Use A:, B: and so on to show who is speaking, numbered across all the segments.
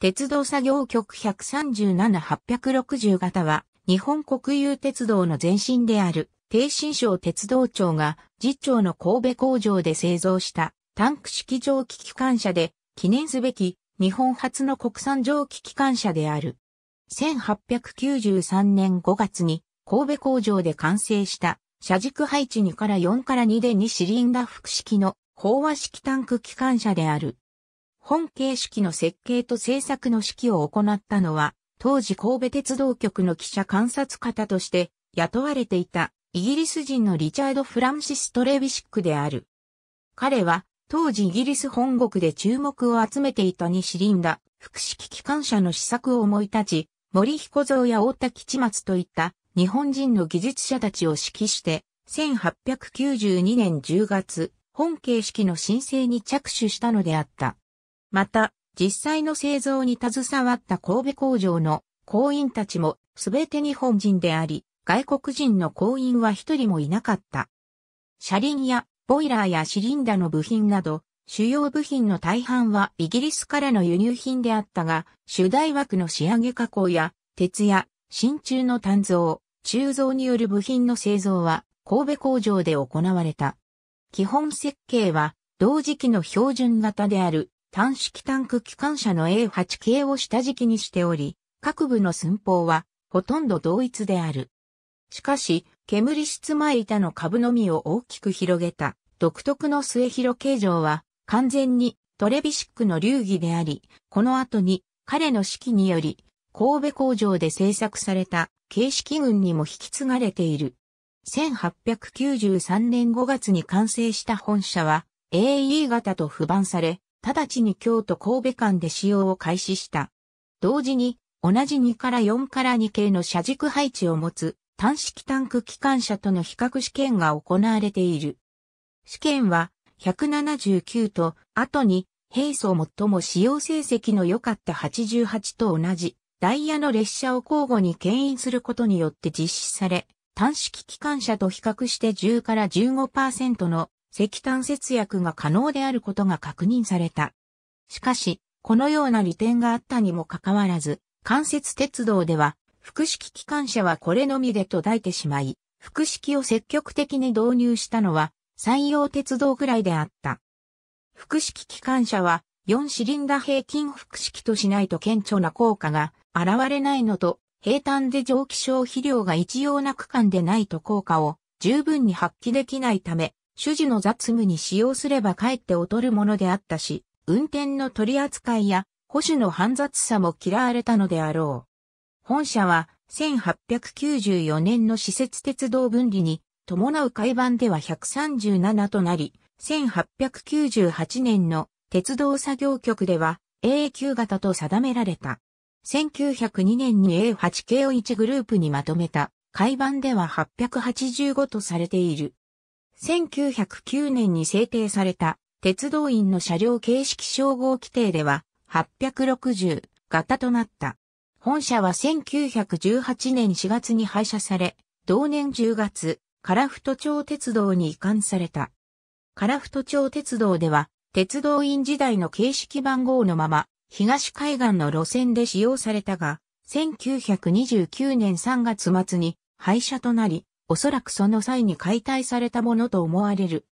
A: 鉄道作業局137860型は、日本国有鉄道の前身である、低新省鉄道庁が、実庁の神戸工場で製造した、タンク式蒸気機関車で、記念すべき、日本初の国産蒸気機関車である。1893年5月に、神戸工場で完成した、車軸配置2から4から2で2シリンダー複式の飽和式タンク機関車である。本形式の設計と制作の指揮を行ったのは、当時神戸鉄道局の記者観察方として雇われていたイギリス人のリチャード・フランシス・トレビシックである。彼は当時イギリス本国で注目を集めていたにシリンダ、複式機関車の試作を思い立ち、森彦蔵や大田吉松といった日本人の技術者たちを指揮して、1892年10月、本形式の申請に着手したのであった。また、実際の製造に携わった神戸工場の工員たちもすべて日本人であり、外国人の工員は一人もいなかった。車輪やボイラーやシリンダの部品など、主要部品の大半はイギリスからの輸入品であったが、主題枠の仕上げ加工や、鉄や、真鍮の炭造、鋳造による部品の製造は、神戸工場で行われた。基本設計は、同時期の標準型である単式タンク機関車の A8 系を下敷きにしており、各部の寸法はほとんど同一である。しかし、煙室前板の株のみを大きく広げた独特の末広形状は完全にトレビシックの流儀であり、この後に彼の指揮により神戸工場で製作された形式群にも引き継がれている。1893年5月に完成した本社は AE 型と不番され、直ちに京都神戸間で使用を開始した。同時に、同じ2から4から2系の車軸配置を持つ単式タンク機関車との比較試験が行われている。試験は179と後に平素最も使用成績の良かった88と同じダイヤの列車を交互に牽引することによって実施され、単式機関車と比較して10から15%の石炭節約が可能であることが確認された。しかし、このような利点があったにもかかわらず、関節鉄道では、複式機関車はこれのみで途絶えてしまい、複式を積極的に導入したのは、山陽鉄道くらいであった。複式機関車は、4シリンダ平均複式としないと顕著な効果が現れないのと、平坦で蒸気消費量が一様な区間でないと効果を十分に発揮できないため、主事の雑務に使用すればかえって劣るものであったし、運転の取り扱いや保守の煩雑さも嫌われたのであろう。本社は1894年の施設鉄道分離に伴う改版では137となり、1898年の鉄道作業局では A9 型と定められた。1902年に A8 系を1グループにまとめた改版では885とされている。1909年に制定された鉄道員の車両形式称号規定では860型となった。本社は1918年4月に廃車され、同年10月、樺太町鉄道に移管された。カ樺太町鉄道では、鉄道員時代の形式番号のまま、東海岸の路線で使用されたが、1929年3月末に廃車となり、おそらくその際に解体されたものと思われる。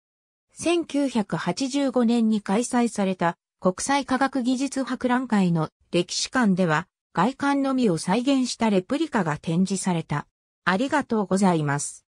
A: 1985年に開催された国際科学技術博覧会の歴史館では外観のみを再現したレプリカが展示された。ありがとうございます。